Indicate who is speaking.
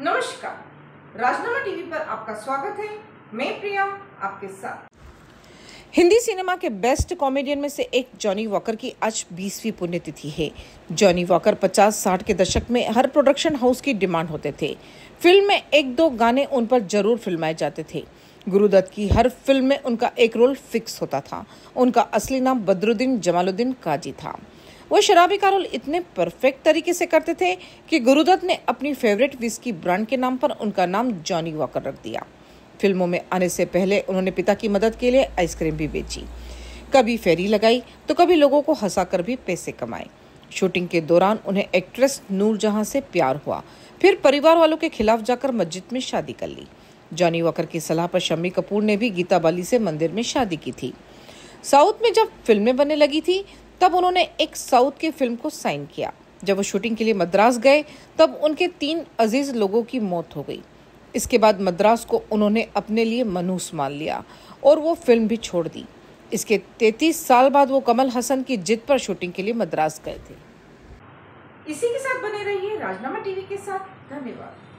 Speaker 1: नमस्कार राजनामा टीवी पर आपका स्वागत है मैं प्रिया आपके साथ
Speaker 2: हिंदी सिनेमा के बेस्ट कॉमेडियन में से एक जॉनी वॉकर की आज 20वीं पुण्यतिथि है जॉनी वॉकर 50-60 के दशक में हर प्रोडक्शन हाउस की डिमांड होते थे फिल्म में एक दो गाने उन पर जरूर फिल्माए जाते थे गुरुदत्त की हर फिल्म में उनका एक रोल फिक्स होता था उनका असली नाम बद्रुद्दीन जमालुद्दीन काजी था वो शराबी कारोल इतने परफेक्ट तरीके से करते थे कि गुरुदत्त ने अपनी फेवरेट विस्की ब्रांड के नाम पर उनका नाम जॉनी वॉकर रख दिया फिल्मों में आने से पहले उन्होंने पिता की मदद के लिए आइसक्रीम भी बेची कभी फेरी लगाई तो कभी लोगों को हंसाकर भी पैसे कमाए शूटिंग के दौरान उन्हें एक्ट्रेस नूर जहां से प्यार हुआ फिर परिवार वालों के खिलाफ जाकर मस्जिद में शादी कर ली जॉनी वॉकर की सलाह पर शम्मी कपूर ने भी गीता बाली से मंदिर में शादी की थी साउथ में जब फिल्में बनने लगी थी तब उन्होंने एक साउथ की फिल्म को साइन किया जब वो शूटिंग के लिए मद्रास गए तब उनके तीन अजीज लोगों की मौत हो गई इसके बाद मद्रास को उन्होंने अपने लिए मनूस मान लिया और वो फिल्म भी छोड़ दी इसके 33 साल बाद वो कमल हसन की जिद पर शूटिंग के लिए मद्रास गए थे
Speaker 1: इसी के साथ बने रहिए राजनामा टीवी के साथ धन्यवाद